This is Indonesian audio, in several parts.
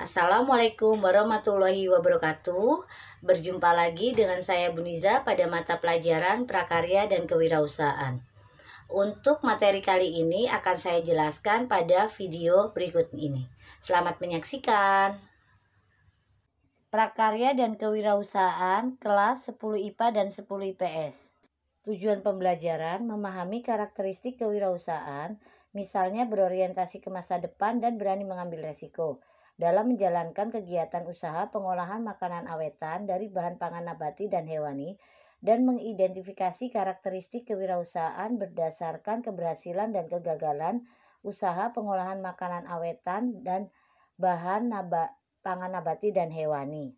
Assalamualaikum warahmatullahi wabarakatuh. Berjumpa lagi dengan saya Buniza pada mata pelajaran prakarya dan kewirausahaan. Untuk materi kali ini akan saya jelaskan pada video berikut ini. Selamat menyaksikan. Prakarya dan kewirausahaan kelas 10 IPA dan 10 IPS. Tujuan pembelajaran memahami karakteristik kewirausahaan, misalnya berorientasi ke masa depan dan berani mengambil resiko dalam menjalankan kegiatan usaha pengolahan makanan awetan dari bahan pangan nabati dan hewani dan mengidentifikasi karakteristik kewirausahaan berdasarkan keberhasilan dan kegagalan usaha pengolahan makanan awetan dan bahan naba pangan nabati dan hewani.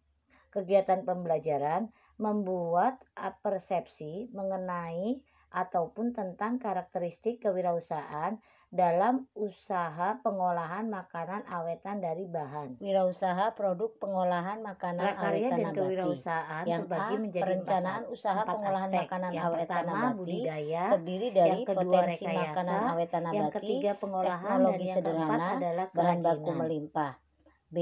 Kegiatan pembelajaran membuat persepsi mengenai ataupun tentang karakteristik kewirausahaan dalam usaha pengolahan makanan awetan dari bahan. Wirausaha produk pengolahan makanan Prakarya awetan dan nabati. kewirausahaan yang terbagi menjadi perencanaan usaha pengolahan aspek. makanan yang awetan pertama, nabati budidaya, terdiri dari yang kedua, potensi rekayasa, makanan awetan nabati, yang ketiga pengolahan dan yang sederhana, adalah bahan baku melimpah. B.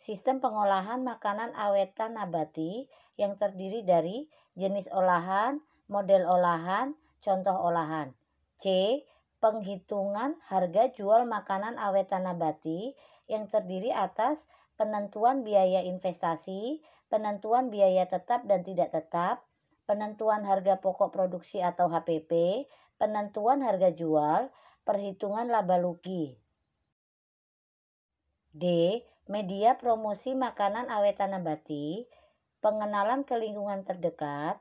Sistem pengolahan makanan awetan nabati yang terdiri dari jenis olahan, model olahan, Contoh olahan. C. Penghitungan harga jual makanan awet nabati yang terdiri atas penentuan biaya investasi, penentuan biaya tetap dan tidak tetap, penentuan harga pokok produksi atau HPP, penentuan harga jual, perhitungan laba rugi. D. Media promosi makanan awet nabati, pengenalan ke lingkungan terdekat,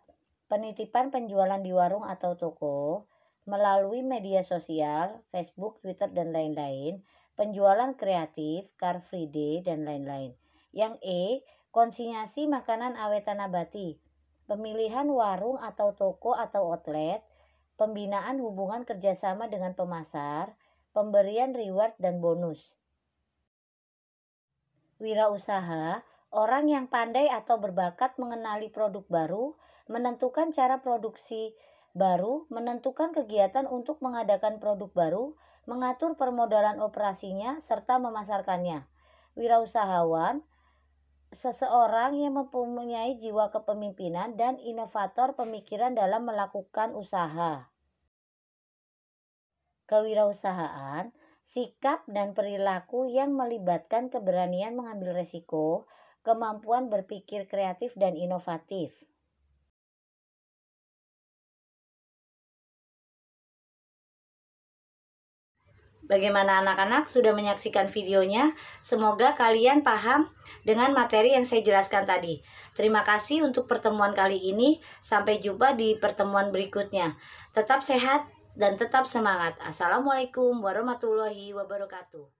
Penitipan penjualan di warung atau toko melalui media sosial, Facebook, Twitter, dan lain-lain, penjualan kreatif, car free day, dan lain-lain. Yang E, konsinyasi makanan awet nabati, pemilihan warung atau toko atau outlet, pembinaan hubungan kerjasama dengan pemasar, pemberian reward dan bonus. Wirausaha Orang yang pandai atau berbakat mengenali produk baru, menentukan cara produksi baru, menentukan kegiatan untuk mengadakan produk baru, mengatur permodalan operasinya, serta memasarkannya. Wirausahawan seseorang yang mempunyai jiwa kepemimpinan dan inovator pemikiran dalam melakukan usaha. Kewirausahaan sikap dan perilaku yang melibatkan keberanian mengambil resiko, kemampuan berpikir kreatif dan inovatif. Bagaimana anak-anak sudah menyaksikan videonya? Semoga kalian paham dengan materi yang saya jelaskan tadi. Terima kasih untuk pertemuan kali ini. Sampai jumpa di pertemuan berikutnya. Tetap sehat dan tetap semangat. Assalamualaikum warahmatullahi wabarakatuh.